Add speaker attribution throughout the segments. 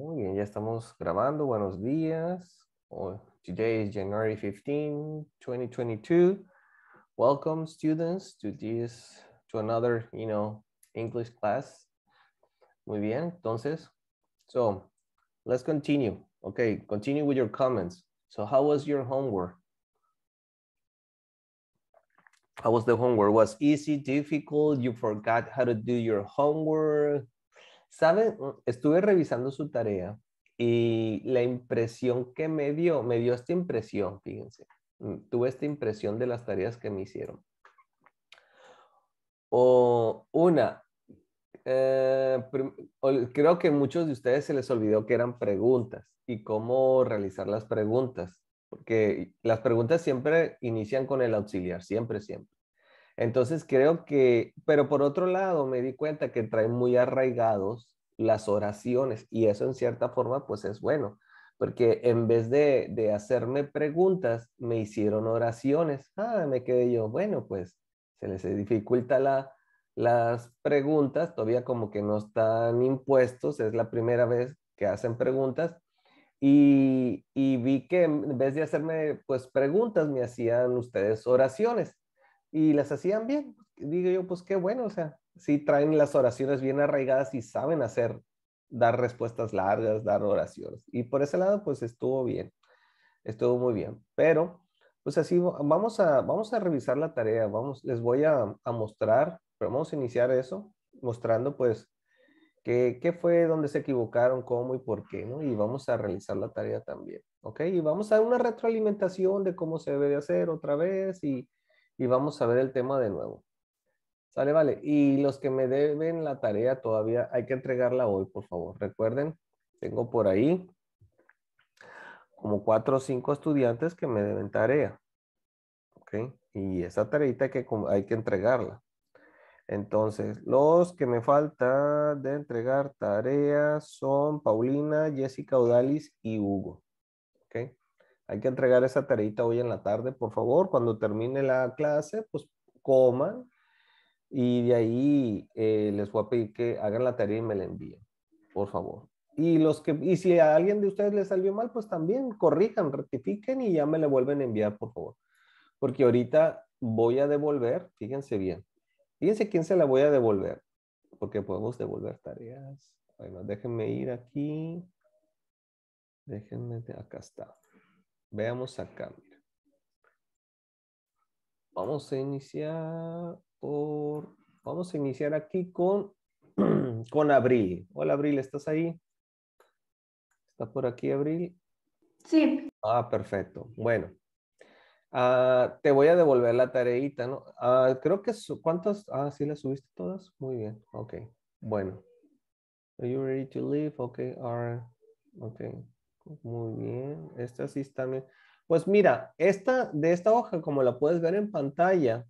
Speaker 1: Muy bien, ya estamos grabando. Buenos días. Oh, today is January 15, 2022. Welcome students to this, to another, you know, English class. Muy bien, entonces. So let's continue. Okay, continue with your comments. So how was your homework? How was the homework? Was easy, difficult? You forgot how to do your homework? ¿Saben? Mm, estuve revisando su tarea y la impresión que me dio, me dio esta impresión, fíjense. Mm, tuve esta impresión de las tareas que me hicieron. O una, eh, creo que muchos de ustedes se les olvidó que eran preguntas y cómo realizar las preguntas, porque las preguntas siempre inician con el auxiliar, siempre, siempre. Entonces creo que, pero por otro lado me di cuenta que traen muy arraigados las oraciones y eso en cierta forma pues es bueno, porque en vez de, de hacerme preguntas, me hicieron oraciones. Ah, me quedé yo, bueno, pues se les dificulta las preguntas, todavía como que no están impuestos, es la primera vez que hacen preguntas. Y, y vi que en vez de hacerme pues preguntas, me hacían ustedes oraciones y las hacían bien. Digo yo, pues qué bueno, o sea, sí traen las oraciones bien arraigadas y saben hacer, dar respuestas largas, dar oraciones. Y por ese lado, pues estuvo bien, estuvo muy bien. Pero, pues así, vamos a, vamos a revisar la tarea, vamos, les voy a, mostrar, pero vamos a iniciar eso, mostrando pues qué, qué fue, dónde se equivocaron, cómo y por qué, ¿no? Y vamos a realizar la tarea también, ¿ok? Y vamos a una retroalimentación de cómo se debe hacer otra vez y y vamos a ver el tema de nuevo. Sale, vale. Y los que me deben la tarea todavía hay que entregarla hoy, por favor. Recuerden, tengo por ahí como cuatro o cinco estudiantes que me deben tarea. ¿Ok? Y esa tareita hay que, hay que entregarla. Entonces, los que me falta de entregar tareas son Paulina, Jessica Odalis y Hugo. Hay que entregar esa tareita hoy en la tarde, por favor. Cuando termine la clase, pues coman y de ahí eh, les voy a pedir que hagan la tarea y me la envíen, por favor. Y, los que, y si a alguien de ustedes le salió mal, pues también corrijan, rectifiquen y ya me la vuelven a enviar, por favor. Porque ahorita voy a devolver, fíjense bien, fíjense quién se la voy a devolver, porque podemos devolver tareas. Bueno, déjenme ir aquí. Déjenme, acá está. Veamos acá, mira. Vamos a iniciar por, vamos a iniciar aquí con, con Abril. Hola Abril, ¿estás ahí? ¿Está por aquí Abril? Sí. Ah, perfecto. Bueno, ah, te voy a devolver la tareita, ¿no? Ah, creo que, ¿cuántas? Ah, sí, las subiste todas. Muy bien, ok. Bueno. Are you ready to leave? Ok, ok. Muy bien, esta sí está bien. Pues mira, esta, de esta hoja, como la puedes ver en pantalla,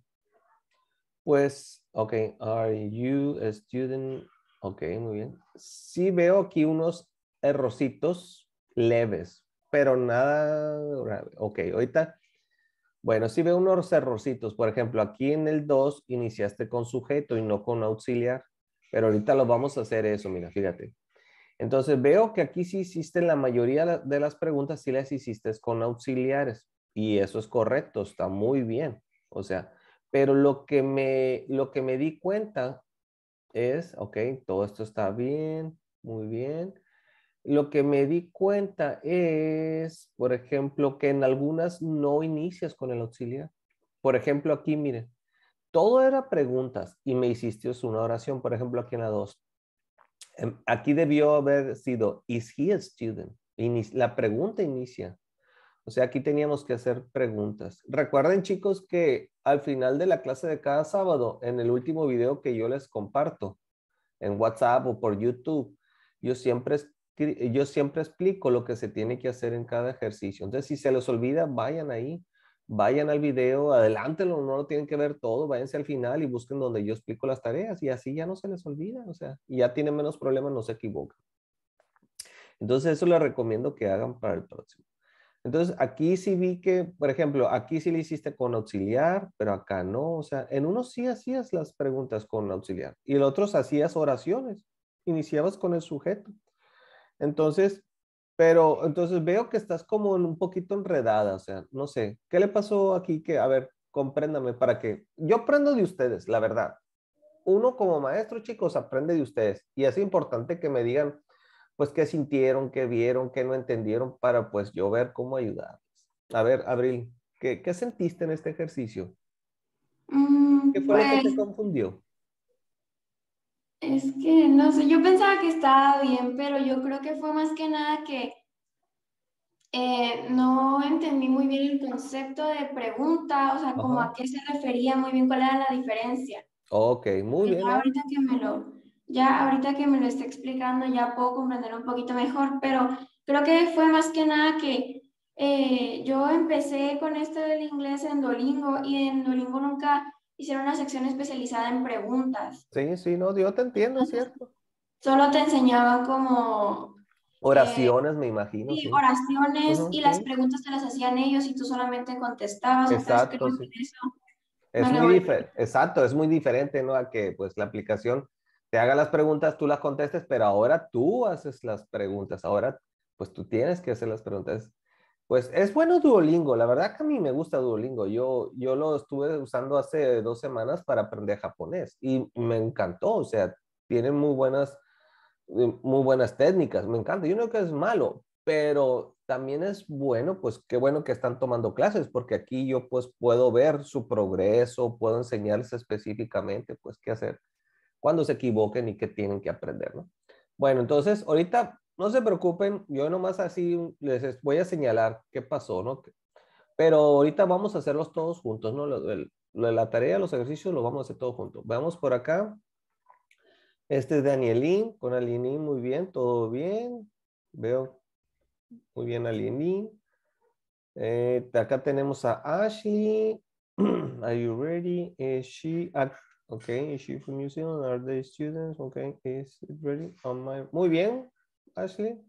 Speaker 1: pues, ok, are you a student? Ok, muy bien. Sí veo aquí unos errorcitos leves, pero nada grave. Ok, ahorita, bueno, sí veo unos errorcitos. Por ejemplo, aquí en el 2 iniciaste con sujeto y no con auxiliar, pero ahorita lo vamos a hacer eso, mira, fíjate. Entonces veo que aquí sí hiciste la mayoría de las preguntas, sí las hiciste con auxiliares y eso es correcto, está muy bien. O sea, pero lo que me, lo que me di cuenta es, ok, todo esto está bien, muy bien. Lo que me di cuenta es, por ejemplo, que en algunas no inicias con el auxiliar. Por ejemplo, aquí, miren, todo era preguntas y me hiciste una oración, por ejemplo, aquí en la 2 Em, aquí debió haber sido, ¿is he a student? la pregunta inicia. O sea, aquí teníamos que hacer preguntas. Recuerden, chicos, que al final de la clase de cada sábado, en el último video que yo les comparto, en WhatsApp o por YouTube, yo siempre, yo siempre explico lo que se tiene que hacer en cada ejercicio. Entonces, si se los olvida, vayan ahí vayan al video, adelántenlo, no lo tienen que ver todo, váyanse al final y busquen donde yo explico las tareas y así ya no se les olvida, o sea, ya tienen menos problemas, no se equivocan. Entonces eso les recomiendo que hagan para el próximo. Entonces aquí sí vi que, por ejemplo, aquí sí le hiciste con auxiliar, pero acá no, o sea, en uno sí hacías las preguntas con auxiliar y en otro hacías oraciones, iniciabas con el sujeto. Entonces, pero entonces veo que estás como un poquito enredada, o sea, no sé, ¿qué le pasó aquí? Que, a ver, compréndame para que yo aprendo de ustedes, la verdad. Uno como maestro, chicos, aprende de ustedes y es importante que me digan, pues, qué sintieron, qué vieron, qué no entendieron para, pues, yo ver cómo ayudarles. A ver, Abril, ¿qué, qué sentiste en este ejercicio? Mm, ¿Qué fue lo que te pues confundió? Es que, no sé, yo pensaba que estaba bien, pero yo creo que fue más que nada que eh, no entendí muy bien el concepto de pregunta, o sea, como a qué se refería muy bien, cuál era la diferencia. Ok, muy bien. Ya ahorita, que me lo, ya me lo está explicando, ya puedo comprender un poquito mejor, pero creo que fue más que nada que eh, yo empecé con esto del inglés en Dolingo y en Dolingo nunca hicieron una sección especializada en preguntas. Sí, sí, no, yo te entiendo, ¿cierto? Solo te enseñaban como... Eh, oraciones, me imagino. Sí, oraciones y las preguntas te las hacían ellos y tú solamente contestabas. Exacto, Es muy diferente, exacto, es muy diferente, ¿no? A que pues la aplicación te haga las preguntas, tú las contestes, pero ahora tú haces las preguntas, ahora pues tú tienes que hacer las preguntas. Pues es bueno Duolingo, la verdad que a mí me gusta Duolingo. Yo, yo lo estuve usando hace dos semanas para aprender japonés y me encantó, o sea, tiene muy buenas, eh, muy buenas técnicas, me encanta. Yo no creo que es malo, pero también es bueno, pues qué bueno que están tomando clases, porque aquí yo pues puedo ver su progreso, puedo enseñarles específicamente pues qué hacer, cuando se equivoquen y qué tienen que aprender, ¿no? Bueno, entonces ahorita no se preocupen, yo nomás así les voy a señalar qué pasó, ¿no? Pero ahorita vamos a hacerlos todos juntos, ¿no? la, la, tarea, los ejercicios, los vamos a hacer todos juntos. Vamos por acá. Este es Danielín, con Alinín, muy bien, todo bien. Veo muy bien a eh, acá tenemos a Ashley. Are you ready? Is she okay? Is she from New Zealand? Are they students? Okay. Is it ready? On my, muy bien. Ashley. Ah,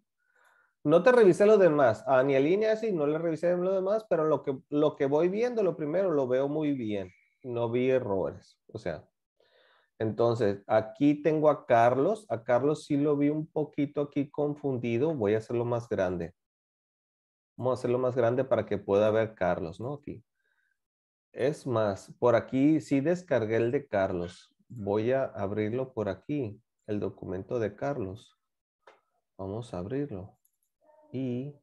Speaker 1: no te revisé lo demás. A a línea no le revisé lo demás, pero lo que, lo que voy viendo, lo primero, lo veo muy bien. No vi errores. O sea, entonces, aquí tengo a Carlos. A Carlos sí lo vi un poquito aquí confundido. Voy a hacerlo más grande. Vamos a hacerlo más grande para que pueda ver Carlos, ¿no? Aquí. Es más, por aquí sí descargué el de Carlos. Voy a abrirlo por aquí, el documento de Carlos. Vamos a abrirlo. Y,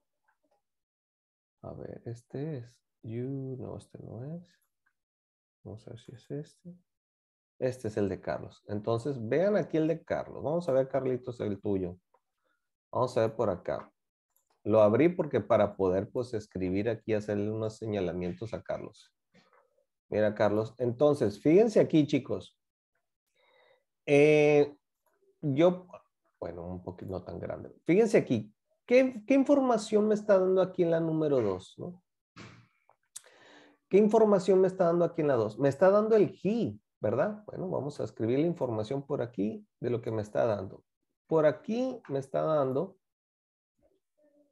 Speaker 1: a ver, este es no, este no es. Vamos a ver si es este. Este es el de Carlos. Entonces, vean aquí el de Carlos. Vamos a ver, Carlitos, el tuyo. Vamos a ver por acá. Lo abrí porque para poder, pues, escribir aquí, hacerle unos señalamientos a Carlos. Mira, Carlos. Entonces, fíjense aquí, chicos. Eh, yo bueno, un poquito no tan grande. Fíjense aquí, ¿qué, información me está dando aquí en la número 2? ¿Qué información me está dando aquí en la 2? Me está dando el he, ¿verdad? Bueno, vamos a escribir la información por aquí de lo que me está dando. Por aquí me está dando,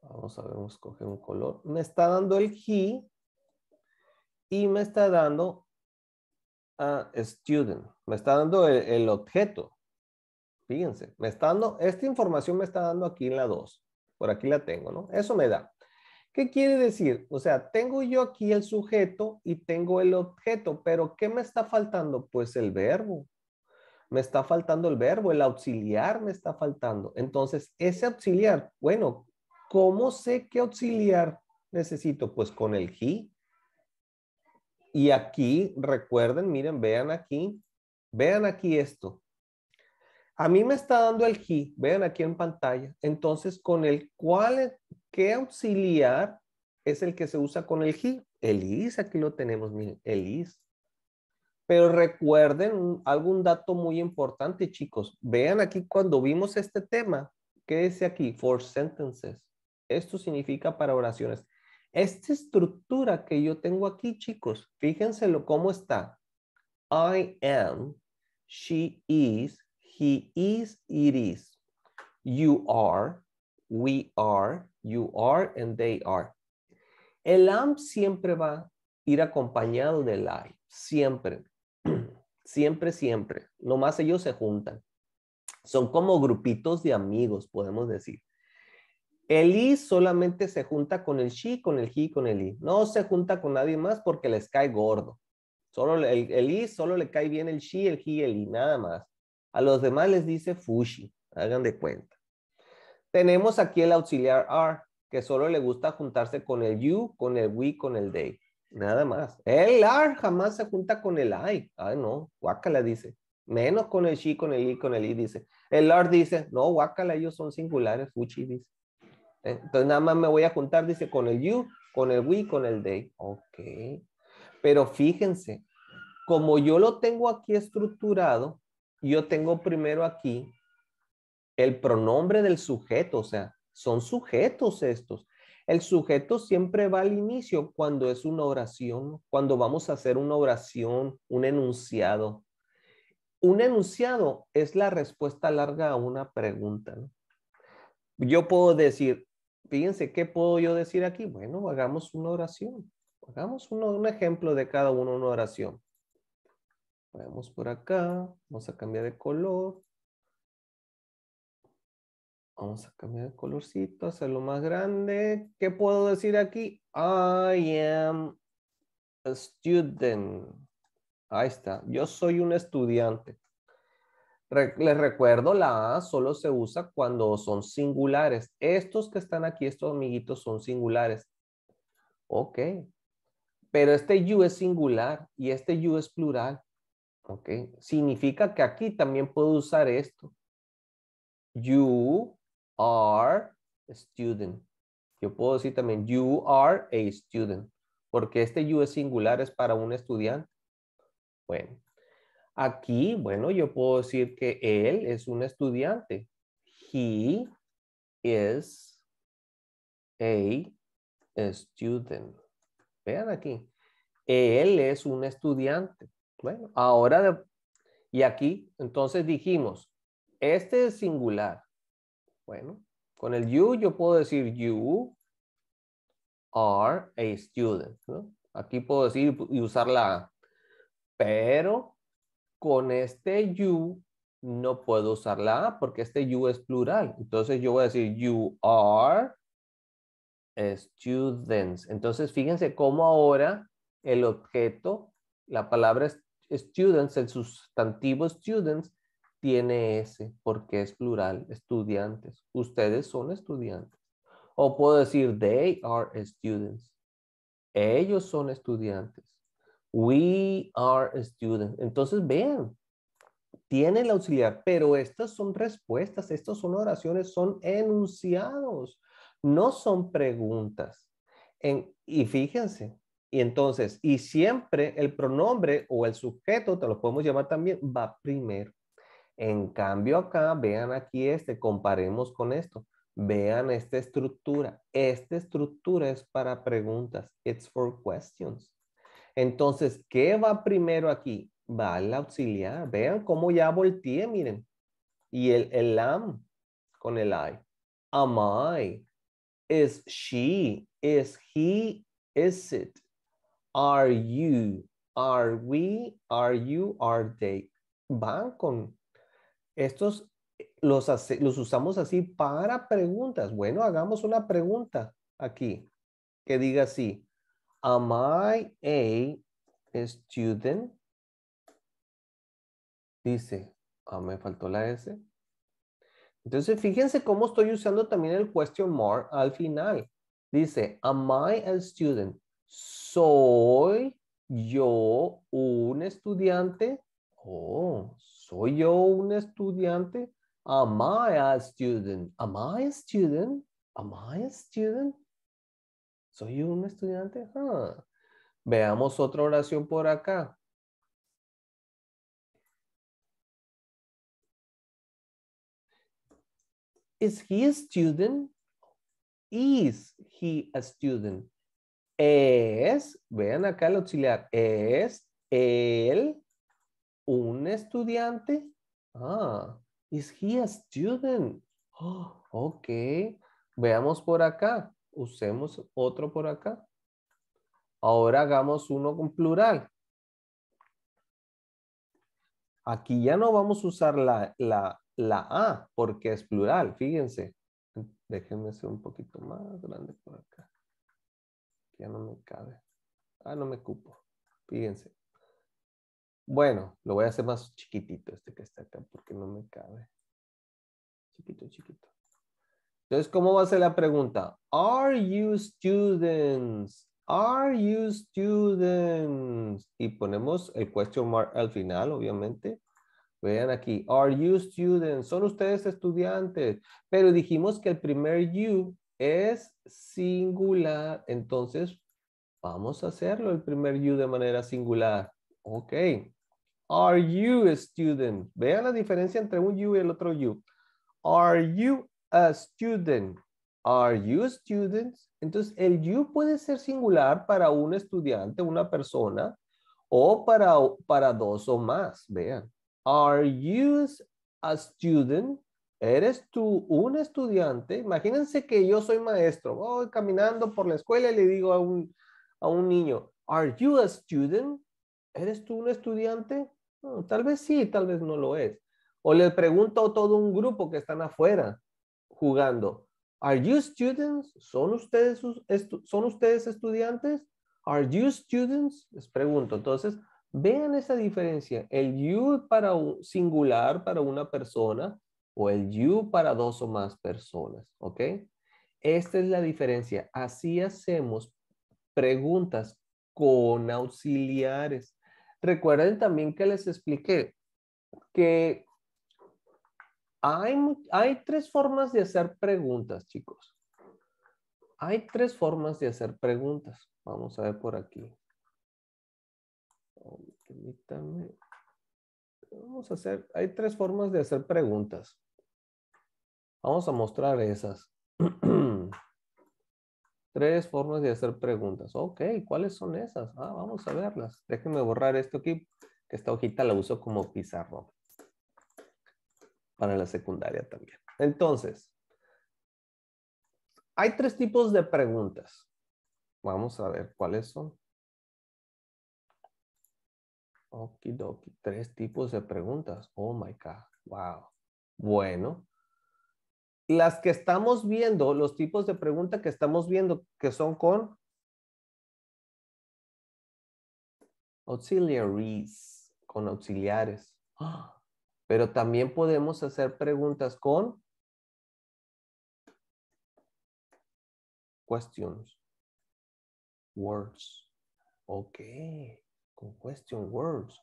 Speaker 1: vamos a ver, vamos a coger un color, me está dando el he y me está dando a student, me está dando el objeto, Fíjense, me está dando, esta información me está dando aquí en la 2. Por aquí la tengo, ¿no? Eso me da. ¿Qué quiere decir? O sea, tengo yo aquí el sujeto y tengo el objeto, pero ¿qué me está faltando? Pues el verbo. Me está faltando el verbo, el auxiliar me está faltando. Entonces, ese auxiliar, bueno, ¿cómo sé qué auxiliar necesito? Pues con el he. Y aquí, recuerden, miren, vean aquí, vean aquí esto. A mí me está dando el he, vean aquí en pantalla. Entonces, con el cual, ¿qué auxiliar es el que se usa con el he? El is, aquí lo tenemos, miren, el is. Pero recuerden algún dato muy importante, chicos. Vean aquí cuando vimos este tema, ¿qué dice aquí? For sentences. Esto significa para oraciones. Esta estructura que yo tengo aquí, chicos, fíjense cómo está. I am, she is, He is, it is. You are, we are, you are, and they are. El am siempre va a ir acompañado del I, siempre. Siempre, siempre. Nomás ellos se juntan. Son como grupitos de amigos, podemos decir. El I solamente se junta con el she, con el he, con el I. No se junta con nadie más porque les cae gordo. Solo el, el I, solo le cae bien el she, el he, el I, nada más. A los demás les dice fushi, hagan de cuenta. Tenemos aquí el auxiliar are, que solo le gusta juntarse con el you, con el we, con el they. Nada más. El R jamás se junta con el I. Ay, no, guácala dice. Menos con el she, con el i, con el i dice. El R dice, no, Guacala. ellos son singulares, Fushi dice. Entonces nada más me voy a juntar, dice, con el you, con el we, con el they. Ok. Pero fíjense, como yo lo tengo aquí estructurado, yo tengo primero aquí el pronombre del sujeto, o sea, son sujetos estos. El sujeto siempre va al inicio cuando es una oración, cuando vamos a hacer una oración, un enunciado. Un enunciado es la respuesta larga a una pregunta. Yo puedo decir, fíjense, ¿qué puedo yo decir aquí? Bueno, hagamos una oración. Hagamos un ejemplo de cada uno, una oración. Vamos por acá, vamos a cambiar de color. Vamos a cambiar de colorcito, hacerlo más grande. ¿Qué puedo decir aquí? I am a student. Ahí está. Yo soy un estudiante. Les recuerdo, la A solo se usa cuando son singulares. Estos que están aquí, estos amiguitos, son singulares. Ok. Pero este you es singular y este you es plural. ¿Ok? Significa que aquí también puedo usar esto. You are a student. Yo puedo decir también you are a student. Porque este you es singular, es para un estudiante. Bueno, aquí, bueno, yo puedo decir que él es un estudiante. He is a student. Vean aquí. Él es un estudiante. Bueno, ahora, y aquí, entonces dijimos, este es singular. Bueno, con el you yo puedo decir you are a student. Aquí puedo decir y usar la A. Pero con este you no puedo usar la A porque este you es plural. Entonces yo voy a decir you are students. Entonces fíjense cómo ahora el objeto, la palabra students, el sustantivo students tiene S porque es plural, estudiantes. Ustedes son estudiantes. O puedo decir, they are students. Ellos son estudiantes. We are students. Entonces, vean, tiene la auxiliar, pero estas son respuestas, estas son oraciones, son enunciados, no son preguntas. En, y fíjense, y entonces, y siempre el pronombre o el sujeto, te lo podemos llamar también, va primero. En cambio acá, vean aquí este, comparemos con esto. Vean esta estructura. Esta estructura es para preguntas. It's for questions. Entonces, ¿qué va primero aquí? Va la auxiliar. Vean cómo ya volteé, miren. Y el, el am con el I. Am I? Is she? Is he? Is it? Are you, are we, are you, are they. Van con estos, los, los usamos así para preguntas. Bueno, hagamos una pregunta aquí que diga así. Am I a student? Dice, ah, me faltó la S. Entonces, fíjense cómo estoy usando también el question mark al final. Dice, am I a student? Soy yo un estudiante. Oh, soy yo un estudiante. Am I a student? Am I a student? Am I a student? ¿Soy un estudiante? Veamos otra oración por acá. Is he a student? Is he a student? Es, vean acá el auxiliar, es él un estudiante. Ah, is he a student? Oh, ok, veamos por acá, usemos otro por acá. Ahora hagamos uno con plural. Aquí ya no vamos a usar la, la, la A porque es plural, fíjense. Déjenme hacer un poquito más grande por acá ya no me cabe. Ah, no me cupo. Fíjense. Bueno, lo voy a hacer más chiquitito este que está acá porque no me cabe. Chiquito, chiquito. Entonces, ¿cómo va a ser la pregunta? Are you students? Are you students? Y ponemos el question mark al final, obviamente. Vean aquí, are you students? Son ustedes estudiantes. Pero dijimos que el primer you es singular, entonces vamos a hacerlo el primer you de manera singular. Ok. Are you a student? Vean la diferencia entre un you y el otro you. Are you a student? Are you students? Entonces, el you puede ser singular para un estudiante, una persona, o para, para dos o más. Vean. Are you a student? eres tú un estudiante, imagínense que yo soy maestro, voy caminando por la escuela y le digo a un, niño, ¿Are you a student? ¿Eres tú un estudiante? tal vez sí, tal vez no lo es. O le pregunto a todo un grupo que están afuera jugando, ¿Are you students? ¿Son ustedes, ¿Son ustedes estudiantes? ¿Are you students? Les pregunto. Entonces, vean esa diferencia. El you para un singular, para una persona, o el you para dos o más personas, ¿ok? Esta es la diferencia. Así hacemos preguntas con auxiliares. Recuerden también que les expliqué que hay, tres formas de hacer preguntas, chicos. Hay tres formas de hacer preguntas. Vamos a ver por aquí. Oh, Vamos a hacer, hay tres formas de hacer preguntas. Vamos a mostrar esas. Tres formas de hacer preguntas. Ok, ¿cuáles son esas? Ah, vamos a verlas. Déjenme borrar esto aquí, que esta hojita la uso como pizarro Para la secundaria también. Entonces, hay tres tipos de preguntas. Vamos a ver cuáles son. Okidoki. Tres tipos de preguntas. Oh my God. Wow. Bueno, las que estamos viendo, los tipos de preguntas que estamos viendo que son con auxiliaries, con auxiliares. Pero también podemos hacer preguntas con questions, words. Ok, con question words.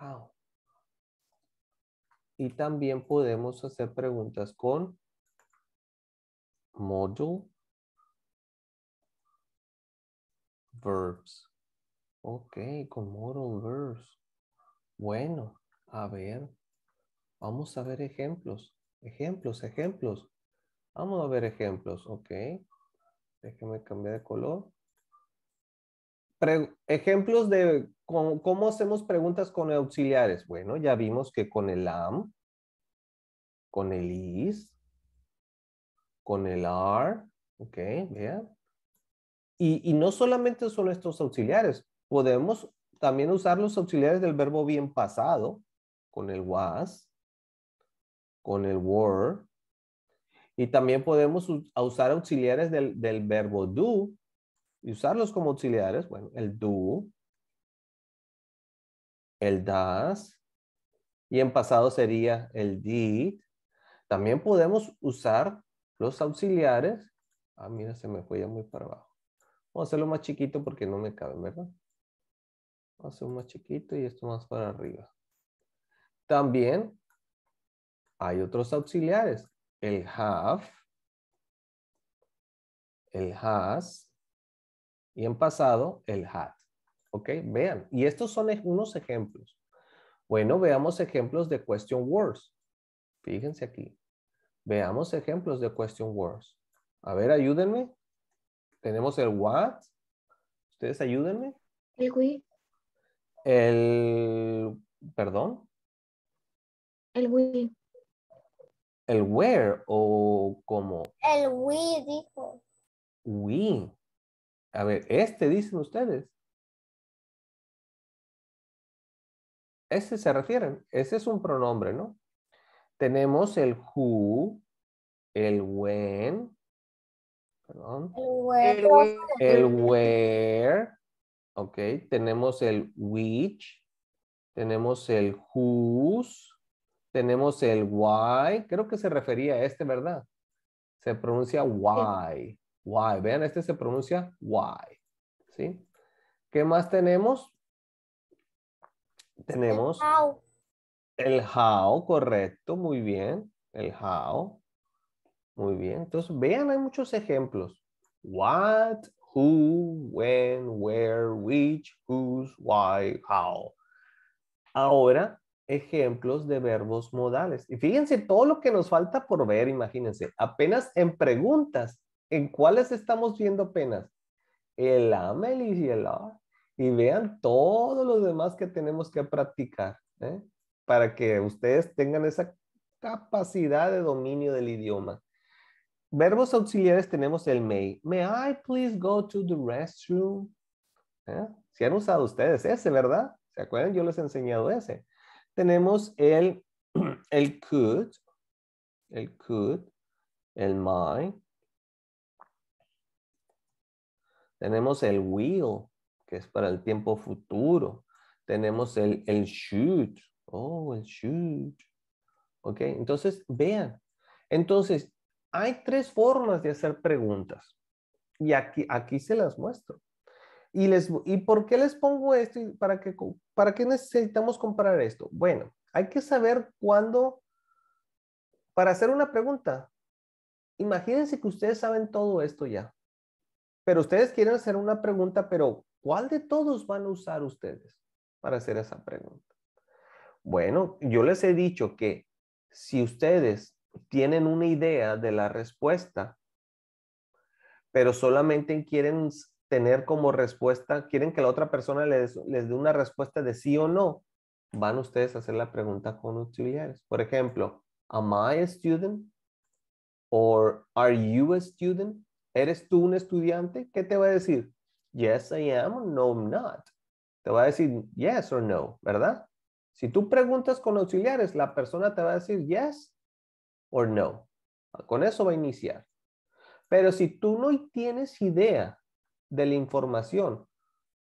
Speaker 1: Wow. Y también podemos hacer preguntas con modal verbs. Ok, con modal verbs. Bueno, a ver, vamos a ver ejemplos. Ejemplos, ejemplos. Vamos a ver ejemplos, ok. Déjeme cambiar de color. ejemplos de cómo hacemos preguntas con auxiliares. Bueno, ya vimos que con el am, con el is, con el are, ok, vean. Y, no solamente son estos auxiliares, podemos también usar los auxiliares del verbo bien pasado, con el was, con el were, y también podemos usar auxiliares del, del verbo do, y usarlos como auxiliares, bueno, el do, el das, y en pasado sería el did. También podemos usar los auxiliares, ah, mira, se me fue ya muy para abajo. Vamos a hacerlo más chiquito porque no me cabe, ¿verdad? Vamos a hacerlo más chiquito y esto más para arriba. También hay otros auxiliares. El have, el has y en pasado el had. ¿Ok? Vean. Y estos son unos ejemplos. Bueno, veamos ejemplos de question words. Fíjense aquí. Veamos ejemplos de question words. A ver, ayúdenme. Tenemos el what. Ustedes ayúdenme. El we. El, perdón. El we. El where o como. El we dijo. We. A ver, este dicen ustedes. Ese se refieren. Ese es un pronombre, ¿no? tenemos el who, el when, perdón, el where, ok, tenemos el which, tenemos el whose, tenemos el why, creo que se refería a este, ¿verdad? Se pronuncia why, why, vean, este se pronuncia why, ¿sí? ¿Qué más tenemos? Tenemos... El how, correcto, muy bien. El how. Muy bien. Entonces, vean, hay muchos ejemplos. What, who, when, where, which, whose, why, how. Ahora, ejemplos de verbos modales. Y fíjense todo lo que nos falta por ver, imagínense. Apenas en preguntas, ¿en cuáles estamos viendo apenas? El am, y el are. Ah. Y vean todos los demás que tenemos que practicar. ¿eh? para que ustedes tengan esa capacidad de dominio del idioma. Verbos auxiliares tenemos el may. May I please go to the restroom? ¿Eh? Si han usado ustedes ese, ¿verdad? ¿Se acuerdan? Yo les he enseñado ese. Tenemos el, could, el could, el my. Tenemos el will, que es para el tiempo futuro. Tenemos el, el should, Oh, el shoot. ¿Ok? Entonces, vean. Entonces, hay tres formas de hacer preguntas. Y aquí, aquí se las muestro. Y, les, ¿Y por qué les pongo esto? para, que, ¿Para qué necesitamos comparar esto? Bueno, hay que saber cuándo, para hacer una pregunta, imagínense que ustedes saben todo esto ya, pero ustedes quieren hacer una pregunta, pero ¿cuál de todos van a usar ustedes para hacer esa pregunta? Bueno, yo les he dicho que si ustedes tienen una idea de la respuesta, pero solamente quieren tener como respuesta, quieren que la otra persona les, dé una respuesta de sí o no, van ustedes a hacer la pregunta con auxiliares. Por ejemplo, am I a student? Or are you a student? ¿Eres tú un estudiante? ¿Qué te va a decir? Yes, I am. No, I'm not. Te va a decir yes or no, ¿verdad? Si tú preguntas con auxiliares, la persona te va a decir yes o no. Con eso va a iniciar. Pero si tú no tienes idea de la información,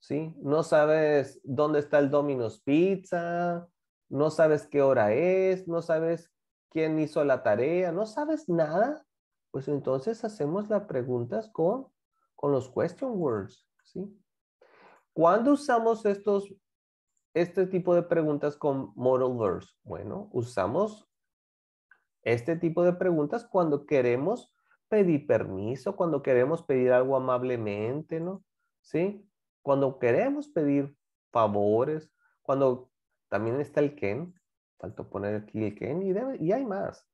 Speaker 1: ¿sí? No sabes dónde está el Domino's Pizza, no sabes qué hora es, no sabes quién hizo la tarea, no sabes nada, pues entonces hacemos las preguntas con, con los question words, ¿sí? Cuando usamos estos este tipo de preguntas con modal verbs? Bueno, usamos este tipo de preguntas cuando queremos pedir permiso, cuando queremos pedir algo amablemente, ¿no? ¿Sí? Cuando queremos pedir favores, cuando también está el can, faltó poner aquí el can y hay más.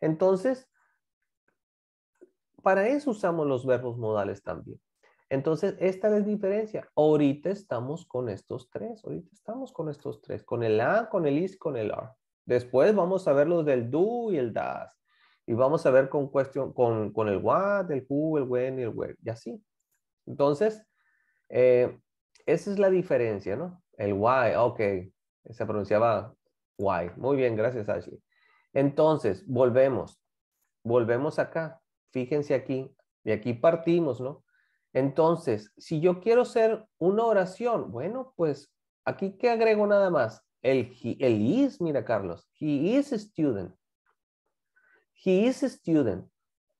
Speaker 1: Entonces, para eso usamos los verbos modales también. Entonces, esta es la diferencia. Ahorita estamos con estos tres, ahorita estamos con estos tres, con el a, con el is, con el r Después vamos a ver los del do y el das. Y vamos a ver con, cuestión, con, con, el what, el who, el when y el where, y así. Entonces, eh, esa es la diferencia, ¿no? El why, ok, se pronunciaba why. Muy bien, gracias Ashley. Entonces, volvemos, volvemos acá. Fíjense aquí, de aquí partimos, ¿no? Entonces, si yo quiero hacer una oración, bueno, pues aquí que agrego nada más. El, el is, mira Carlos, he is a student. He is a student.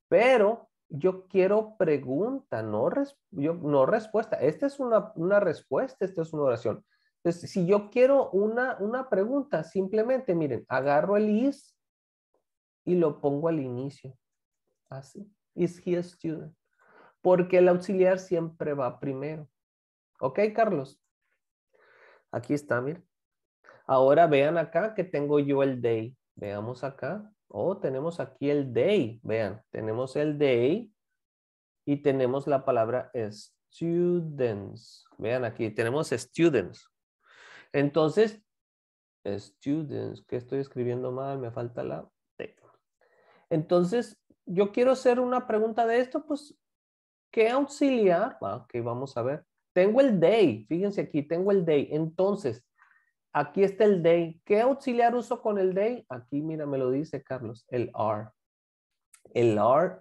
Speaker 1: Pero yo quiero pregunta, no, yo, no respuesta. Esta es una, una, respuesta, esta es una oración. Entonces, si yo quiero una, una pregunta, simplemente, miren, agarro el is y lo pongo al inicio. Así. Is he a student? porque el auxiliar siempre va primero. ¿Ok, Carlos? Aquí está, mira. Ahora vean acá que tengo yo el day. Veamos acá. Oh, tenemos aquí el day. Vean, tenemos el day y tenemos la palabra students. Vean aquí, tenemos students. Entonces, students, que estoy escribiendo mal, me falta la T. Entonces, yo quiero hacer una pregunta de esto, pues ¿Qué auxiliar, ah, vamos a ver. Tengo el day, fíjense aquí, tengo el day. Entonces, aquí está el day. ¿Qué auxiliar uso con el day? Aquí, mira, me lo dice Carlos, el R. El R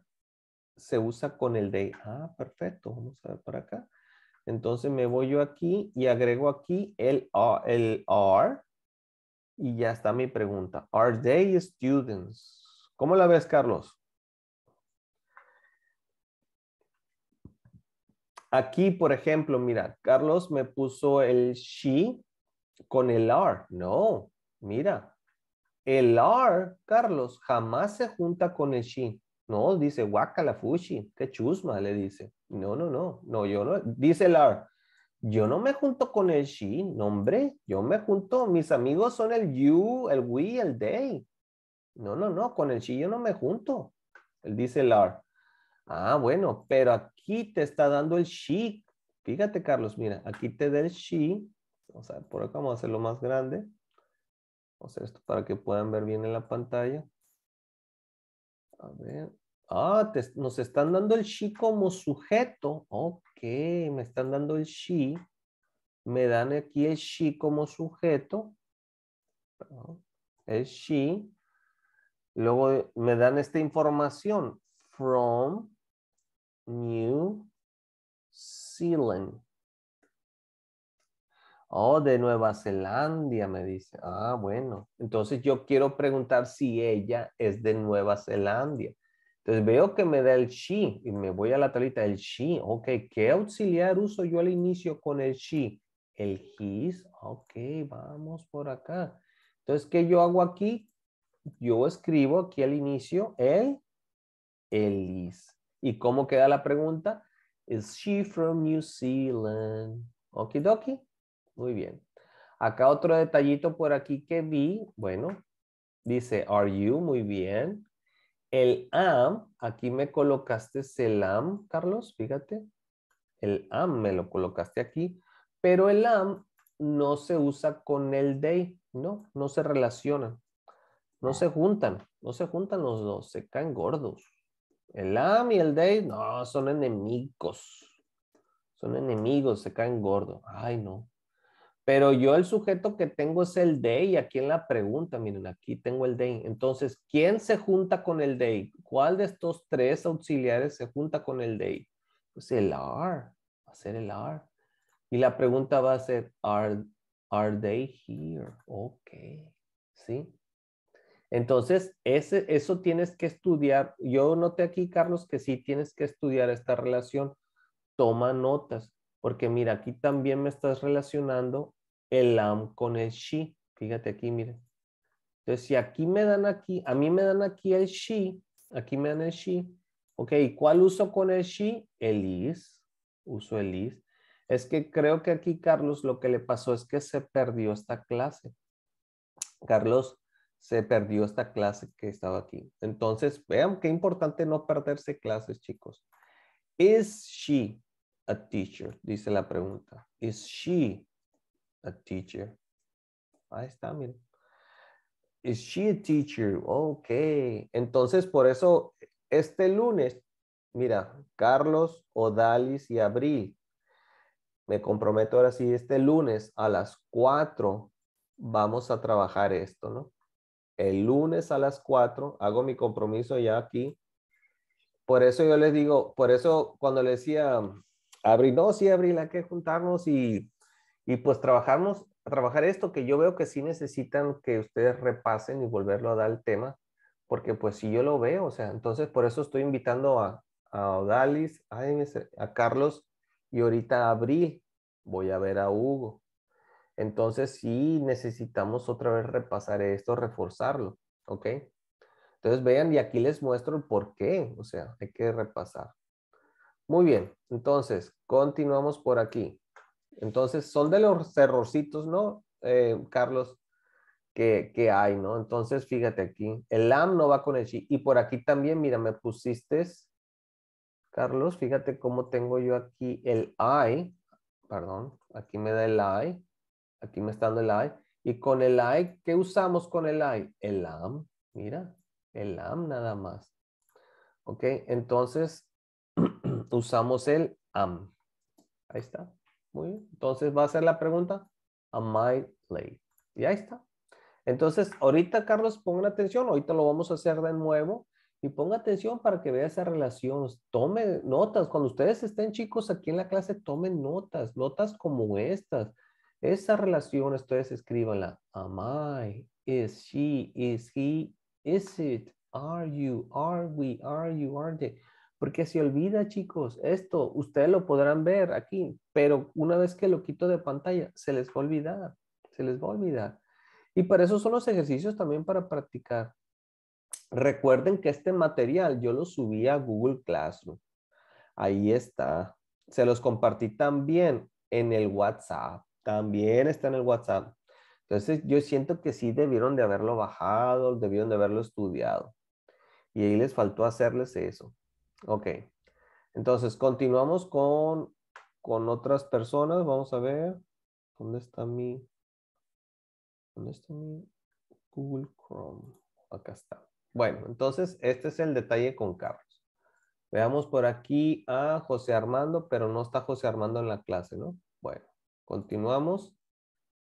Speaker 1: se usa con el day. Ah, perfecto, vamos a ver por acá. Entonces me voy yo aquí y agrego aquí el, ah, R el Y ya está mi pregunta. Are they students? ¿Cómo la ves, Carlos? Aquí, por ejemplo, mira, Carlos me puso el she con el r, No, mira. El are, Carlos, jamás se junta con el she. No, dice fushi, qué chusma, le dice. No, no, no, no, yo no. Dice el are. Yo no me junto con el she, nombre. hombre. Yo me junto, mis amigos son el you, el we, el they. No, no, no, con el she yo no me junto. Él dice el are. Ah, bueno, pero aquí te está dando el she. Fíjate, Carlos, mira, aquí te da el she. O sea, por acá vamos a hacerlo más grande. Vamos a hacer esto para que puedan ver bien en la pantalla. A ver. Ah, nos están dando el she como sujeto. Ok, me están dando el she. Me dan aquí el she como sujeto. El she. Luego eh, me dan esta información from New Zealand. Oh, de Nueva Zelanda, me dice. Ah, bueno. Entonces yo quiero preguntar si ella es de Nueva Zelanda. Entonces veo que me da el she y me voy a la tablita del she. Ok, ¿qué auxiliar uso yo al inicio con el she? El his. Ok, vamos por acá. Entonces, ¿qué yo hago aquí? Yo escribo aquí al inicio el Elise. ¿Y cómo queda la pregunta? ¿Is she from New Zealand? Okidoki. Muy bien. Acá otro detallito por aquí que vi. Bueno, dice are you. Muy bien. El am, aquí me colocaste el am, Carlos, fíjate. El am me lo colocaste aquí. Pero el am no se usa con el day. ¿no? No se relacionan. No se juntan. No se juntan los dos. Se caen gordos. El Am y el day, no, son enemigos. Son enemigos, se caen gordos. Ay, no. Pero yo el sujeto que tengo es el day, aquí en la pregunta, miren, aquí tengo el day. Entonces, ¿quién se junta con el day? ¿Cuál de estos tres auxiliares se junta con el day? Pues el are, va a ser el are. Y la pregunta va a ser, are, are they here? Ok, ¿sí? Entonces, ese, eso tienes que estudiar. Yo noté aquí, Carlos, que sí tienes que estudiar esta relación. Toma notas, porque mira, aquí también me estás relacionando el am con el she. Fíjate aquí, mire. Entonces, si aquí me dan aquí, a mí me dan aquí el she, aquí me dan el she. Ok, ¿cuál uso con el she? El is. Uso el is. Es que creo que aquí, Carlos, lo que le pasó es que se perdió esta clase. Carlos, se perdió esta clase que estaba aquí. Entonces, vean qué importante no perderse clases, chicos. Is she a teacher? Dice la pregunta. Is she a teacher? Ahí está, miren. Is she a teacher? Ok. Entonces, por eso, este lunes, mira, Carlos, Odalis y Abril, me comprometo ahora sí, este lunes a las 4 vamos a trabajar esto, ¿no? el lunes a las 4, hago mi compromiso ya aquí. Por eso yo les digo, por eso cuando le decía, Abril, no, sí, Abril, hay que juntarnos y, pues trabajarnos, trabajar esto que yo veo que sí necesitan que ustedes repasen y volverlo a dar el tema, porque pues si yo lo veo, o sea, entonces por eso estoy invitando a, a a, Carlos y ahorita a Abril, voy a ver a Hugo. Entonces sí necesitamos otra vez repasar esto, reforzarlo, ¿ok? Entonces vean y aquí les muestro el por qué, o sea, hay que repasar. Muy bien, entonces continuamos por aquí. Entonces son de los errorcitos, ¿no, eh, Carlos? Que, hay, ¿no? Entonces fíjate aquí, el am no va con el chi. Y por aquí también, mira, me pusiste, Carlos, fíjate cómo tengo yo aquí el I, perdón, aquí me da el I. Aquí me está dando el I. E. Y con el I, e, ¿qué usamos con el I? E? El am. Mira, el am nada más. ¿Ok? Entonces, usamos el am. Ahí está. Muy bien. Entonces va a ser la pregunta, am I late? Y ahí está. Entonces, ahorita, Carlos, pongan atención. Ahorita lo vamos a hacer de nuevo. Y ponga atención para que vea esa relación. tome notas. Cuando ustedes estén chicos aquí en la clase, tomen notas. Notas como estas. Esa relación, ustedes escríbanla. Am I? Is she? Is he? Is it? Are you? Are we? Are you? Are they? Porque se olvida, chicos, esto, ustedes lo podrán ver aquí, pero una vez que lo quito de pantalla, se les va a olvidar, se les va a olvidar. Y para eso son los ejercicios también para practicar. Recuerden que este material yo lo subí a Google Classroom. Ahí está. Se los compartí también en el WhatsApp. También está en el WhatsApp. Entonces yo siento que sí debieron de haberlo bajado, debieron de haberlo estudiado. Y ahí les faltó hacerles eso. Ok. Entonces continuamos con, con otras personas. Vamos a ver. ¿Dónde está mi... ¿Dónde está mi Google Chrome? Acá está. Bueno, entonces este es el detalle con Carlos. Veamos por aquí a José Armando, pero no está José Armando en la clase, ¿no? Bueno. Continuamos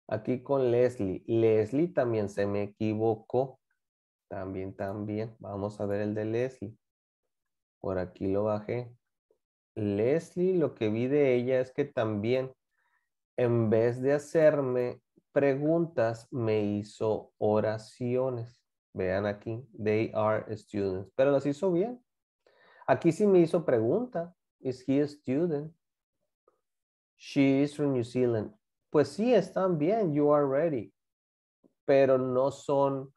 Speaker 1: aquí con Leslie. Leslie también se me equivocó. También, también. Vamos a ver el de Leslie. Por aquí lo bajé. Leslie, lo que vi de ella es que también, en vez de hacerme preguntas, me hizo oraciones. Vean aquí, they are students. Pero las hizo bien. Aquí sí me hizo pregunta. Is he a student? She is from New Zealand. Pues sí, están bien, you are ready. Pero no son,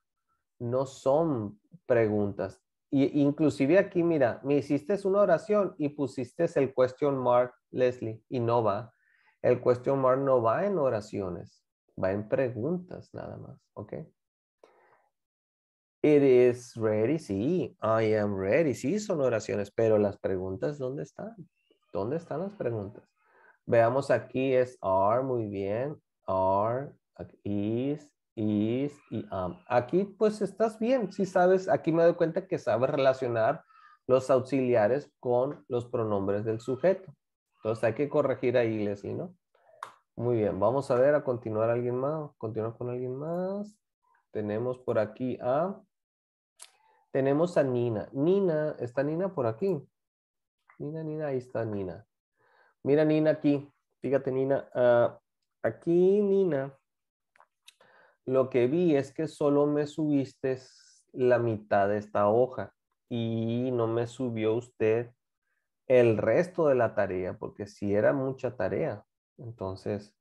Speaker 1: no son preguntas. Y, inclusive aquí, mira, me hiciste una oración y pusiste el question mark, Leslie, y no va. El question mark no va en oraciones, va en preguntas nada más, ¿ok? It is ready, sí. I am ready, sí, son oraciones, pero las preguntas, ¿dónde están? ¿Dónde están las preguntas? Veamos aquí es are, muy bien. Are, is, is y am. Aquí pues estás bien, si sabes, aquí me doy cuenta que sabes relacionar los auxiliares con los pronombres del sujeto. Entonces hay que corregir ahí, Leslie, ¿no? Muy bien, vamos a ver a continuar alguien más, continuar con alguien más. Tenemos por aquí a, tenemos a Nina. Nina, ¿está Nina por aquí? Nina, Nina, ahí está Nina. Mira, Nina, aquí. Fíjate, Nina. Ah, aquí, Nina, lo que vi es que solo me subiste la mitad de esta hoja y no me subió usted el resto de la tarea, porque si sí era mucha tarea. Entonces,